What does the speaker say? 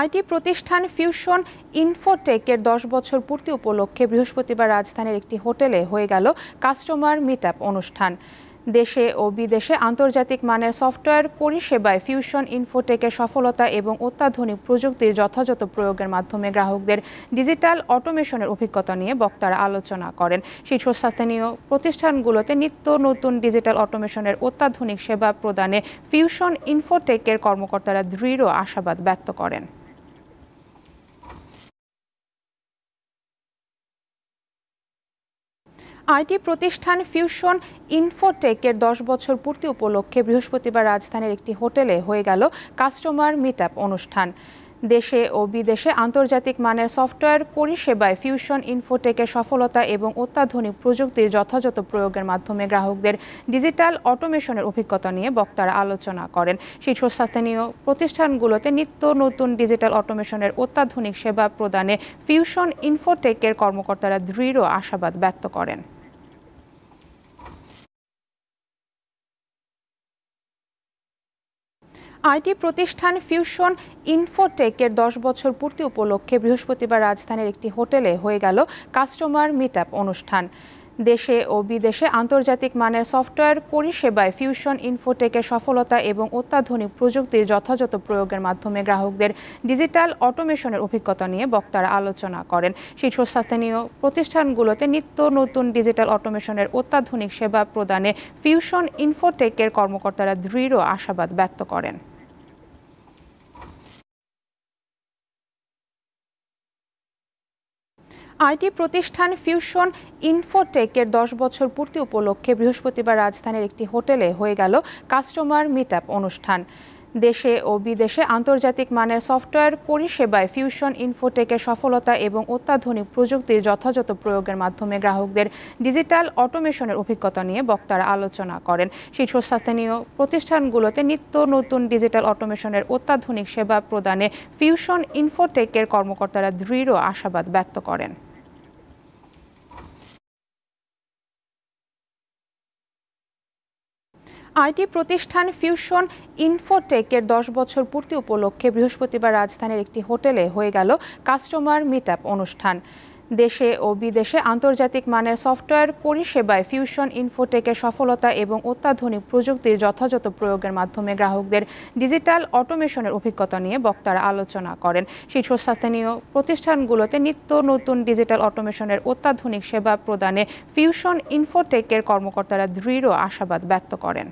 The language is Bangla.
আইটি প্রতিষ্ঠান ফিউশন ইনফোটেকের দশ বছর পূর্তি উপলক্ষে বৃহস্পতিবার রাজধানীর একটি হোটেলে হয়ে গেল কাস্টমার মিট অনুষ্ঠান দেশে ও বিদেশে আন্তর্জাতিক মানের সফটওয়্যার পরিষেবায় ফিউশন ইনফোটেকের সফলতা এবং অত্যাধুনিক প্রযুক্তির যথাযথ প্রয়োগের মাধ্যমে গ্রাহকদের ডিজিটাল অটোমেশনের অভিজ্ঞতা নিয়ে বক্তারা আলোচনা করেন শীর্ষস্থানীয় প্রতিষ্ঠানগুলোতে নিত্য নতুন ডিজিটাল অটোমেশনের অত্যাধুনিক সেবা প্রদানে ফিউশন ইনফোটেকের কর্মকর্তারা দৃঢ় আশাবাদ ব্যক্ত করেন আইটি প্রতিষ্ঠান ফিউশন ইনফোটেকের দশ বছর পূর্তি উপলক্ষে বৃহস্পতিবার রাজধানীর একটি হোটেলে হয়ে গেল কাস্টমার মিট অনুষ্ঠান দেশে ও বিদেশে আন্তর্জাতিক মানের সফটওয়্যার পরিষেবায় ফিউশন ইনফোটেকের সফলতা এবং অত্যাধুনিক প্রযুক্তির যথাযথ প্রয়োগের মাধ্যমে গ্রাহকদের ডিজিটাল অটোমেশনের অভিজ্ঞতা নিয়ে বক্তারা আলোচনা করেন শীর্ষস্থানীয় প্রতিষ্ঠানগুলোতে নিত্য নতুন ডিজিটাল অটোমেশনের অত্যাধুনিক সেবা প্রদানে ফিউশন ইনফোটেকের কর্মকর্তারা দৃঢ় আশাবাদ ব্যক্ত করেন আইটি প্রতিষ্ঠান ফিউশন ইনফোটেকের দশ বছর পূর্তি উপলক্ষে বৃহস্পতিবার রাজধানীর একটি হোটেলে হয়ে গেল কাস্টমার মিট অনুষ্ঠান দেশে ও বিদেশে আন্তর্জাতিক মানের সফটওয়্যার পরিষেবায় ফিউশন ইনফোটেকের সফলতা এবং অত্যাধুনিক প্রযুক্তির যথাযথ প্রয়োগের মাধ্যমে গ্রাহকদের ডিজিটাল অটোমেশনের অভিজ্ঞতা নিয়ে বক্তারা আলোচনা করেন শীর্ষস্থানীয় প্রতিষ্ঠানগুলোতে নিত্য নতুন ডিজিটাল অটোমেশনের অত্যাধুনিক সেবা প্রদানে ফিউশন ইনফোটেকের কর্মকর্তারা দৃঢ় আশাবাদ ব্যক্ত করেন আইটি প্রতিষ্ঠান ফিউশন ইনফোটেকের দশ বছর পূর্তি উপলক্ষে বৃহস্পতিবার রাজধানীর একটি হোটেলে হয়ে গেল কাস্টমার মিট অনুষ্ঠান দেশে ও বিদেশে আন্তর্জাতিক মানের সফটওয়্যার পরিষেবায় ফিউশন ইনফোটেকের সফলতা এবং অত্যাধুনিক প্রযুক্তির যথাযথ প্রয়োগের মাধ্যমে গ্রাহকদের ডিজিটাল অটোমেশনের অভিজ্ঞতা নিয়ে বক্তারা আলোচনা করেন শীর্ষস্থানীয় প্রতিষ্ঠানগুলোতে নিত্য নতুন ডিজিটাল অটোমেশনের অত্যাধুনিক সেবা প্রদানে ফিউশন ইনফোটেকের কর্মকর্তারা দৃঢ় আশাবাদ ব্যক্ত করেন আইটি প্রতিষ্ঠান ফিউশন ইনফোটেকের দশ বছর পূর্তি উপলক্ষে বৃহস্পতিবার রাজধানীর একটি হোটেলে হয়ে গেল কাস্টমার মিট অনুষ্ঠান দেশে ও বিদেশে আন্তর্জাতিক মানের সফটওয়্যার পরিষেবায় ফিউশন ইনফোটেকের সফলতা এবং অত্যাধুনিক প্রযুক্তির যথাযথ প্রয়োগের মাধ্যমে গ্রাহকদের ডিজিটাল অটোমেশনের অভিজ্ঞতা নিয়ে বক্তারা আলোচনা করেন শীর্ষস্থানীয় প্রতিষ্ঠানগুলোতে নিত্য নতুন ডিজিটাল অটোমেশনের অত্যাধুনিক সেবা প্রদানে ফিউশন ইনফোটেকের কর্মকর্তারা দৃঢ় আশাবাদ ব্যক্ত করেন